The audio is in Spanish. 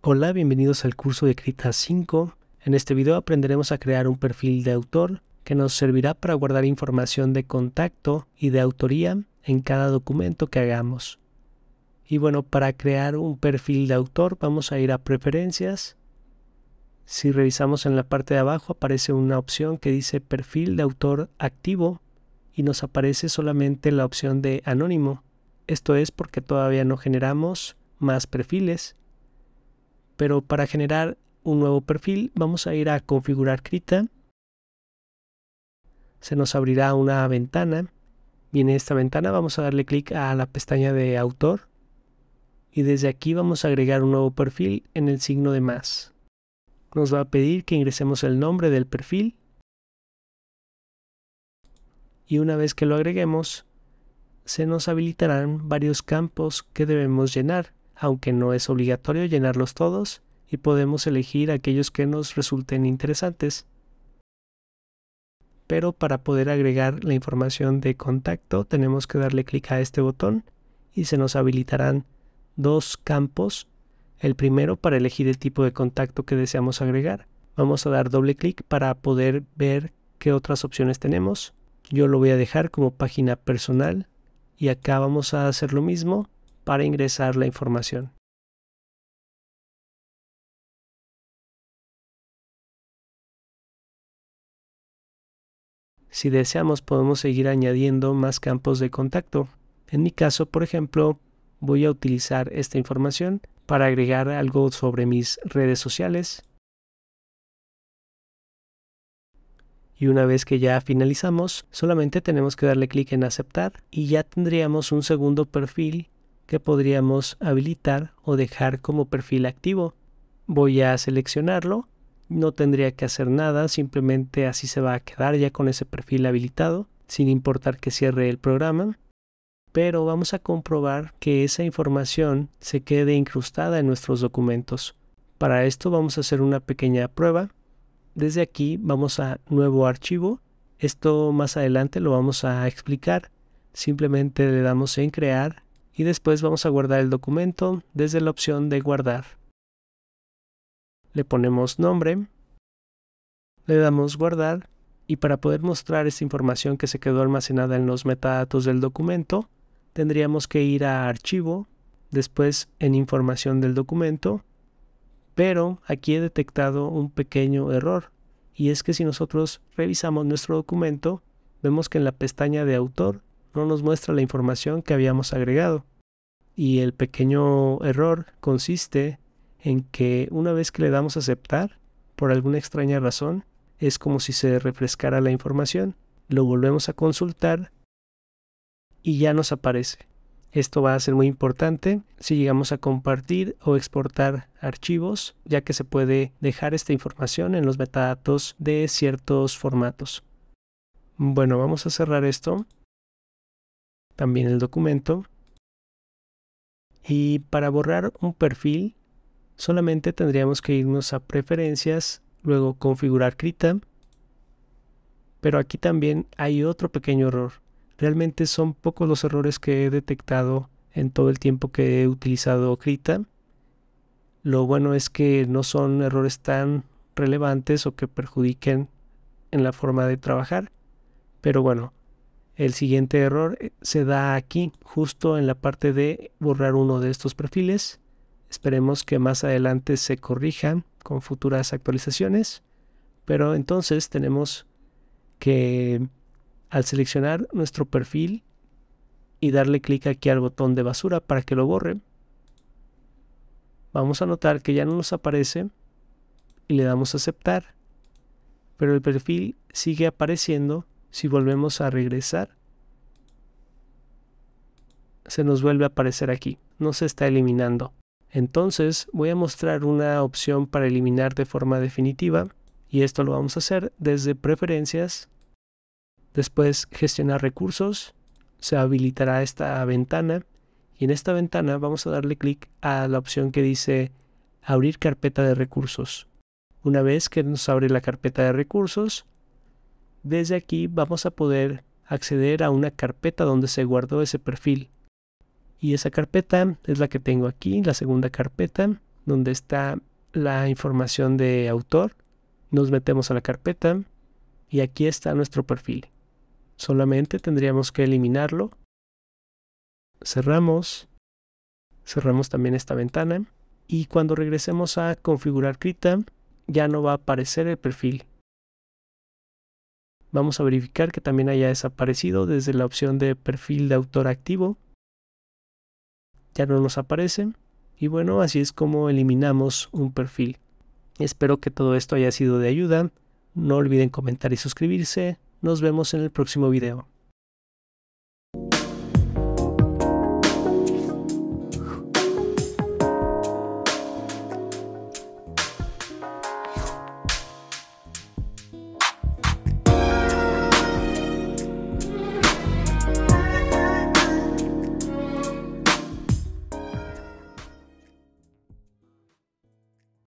Hola, bienvenidos al curso de Krita 5. En este video aprenderemos a crear un perfil de autor que nos servirá para guardar información de contacto y de autoría en cada documento que hagamos. Y bueno, para crear un perfil de autor vamos a ir a Preferencias. Si revisamos en la parte de abajo aparece una opción que dice Perfil de autor activo y nos aparece solamente la opción de anónimo. Esto es porque todavía no generamos más perfiles pero para generar un nuevo perfil vamos a ir a configurar Krita. Se nos abrirá una ventana y en esta ventana vamos a darle clic a la pestaña de autor y desde aquí vamos a agregar un nuevo perfil en el signo de más. Nos va a pedir que ingresemos el nombre del perfil y una vez que lo agreguemos se nos habilitarán varios campos que debemos llenar aunque no es obligatorio llenarlos todos, y podemos elegir aquellos que nos resulten interesantes. Pero para poder agregar la información de contacto tenemos que darle clic a este botón y se nos habilitarán dos campos. El primero para elegir el tipo de contacto que deseamos agregar. Vamos a dar doble clic para poder ver qué otras opciones tenemos. Yo lo voy a dejar como página personal y acá vamos a hacer lo mismo para ingresar la información. Si deseamos podemos seguir añadiendo más campos de contacto. En mi caso, por ejemplo, voy a utilizar esta información para agregar algo sobre mis redes sociales. Y una vez que ya finalizamos, solamente tenemos que darle clic en aceptar y ya tendríamos un segundo perfil que podríamos habilitar o dejar como perfil activo. Voy a seleccionarlo, no tendría que hacer nada, simplemente así se va a quedar ya con ese perfil habilitado, sin importar que cierre el programa. Pero vamos a comprobar que esa información se quede incrustada en nuestros documentos. Para esto vamos a hacer una pequeña prueba. Desde aquí vamos a Nuevo Archivo. Esto más adelante lo vamos a explicar. Simplemente le damos en Crear y después vamos a guardar el documento desde la opción de guardar. Le ponemos nombre, le damos guardar y para poder mostrar esta información que se quedó almacenada en los metadatos del documento, tendríamos que ir a archivo, después en información del documento, pero aquí he detectado un pequeño error y es que si nosotros revisamos nuestro documento, vemos que en la pestaña de autor no nos muestra la información que habíamos agregado. Y el pequeño error consiste en que una vez que le damos a aceptar, por alguna extraña razón, es como si se refrescara la información, lo volvemos a consultar y ya nos aparece. Esto va a ser muy importante si llegamos a compartir o exportar archivos, ya que se puede dejar esta información en los metadatos de ciertos formatos. Bueno, vamos a cerrar esto también el documento. Y para borrar un perfil, solamente tendríamos que irnos a preferencias, luego configurar Krita. Pero aquí también hay otro pequeño error. Realmente son pocos los errores que he detectado en todo el tiempo que he utilizado Krita. Lo bueno es que no son errores tan relevantes o que perjudiquen en la forma de trabajar. Pero bueno, el siguiente error eh, se da aquí, justo en la parte de borrar uno de estos perfiles. Esperemos que más adelante se corrija con futuras actualizaciones. Pero entonces tenemos que al seleccionar nuestro perfil y darle clic aquí al botón de basura para que lo borre, vamos a notar que ya no nos aparece y le damos a aceptar. Pero el perfil sigue apareciendo si volvemos a regresar se nos vuelve a aparecer aquí, no se está eliminando. Entonces voy a mostrar una opción para eliminar de forma definitiva y esto lo vamos a hacer desde preferencias, después gestionar recursos, se habilitará esta ventana y en esta ventana vamos a darle clic a la opción que dice abrir carpeta de recursos. Una vez que nos abre la carpeta de recursos, desde aquí vamos a poder acceder a una carpeta donde se guardó ese perfil y esa carpeta es la que tengo aquí, la segunda carpeta, donde está la información de autor. Nos metemos a la carpeta y aquí está nuestro perfil. Solamente tendríamos que eliminarlo. Cerramos. Cerramos también esta ventana. Y cuando regresemos a configurar Krita, ya no va a aparecer el perfil. Vamos a verificar que también haya desaparecido desde la opción de perfil de autor activo ya no nos aparecen Y bueno, así es como eliminamos un perfil. Espero que todo esto haya sido de ayuda. No olviden comentar y suscribirse. Nos vemos en el próximo video.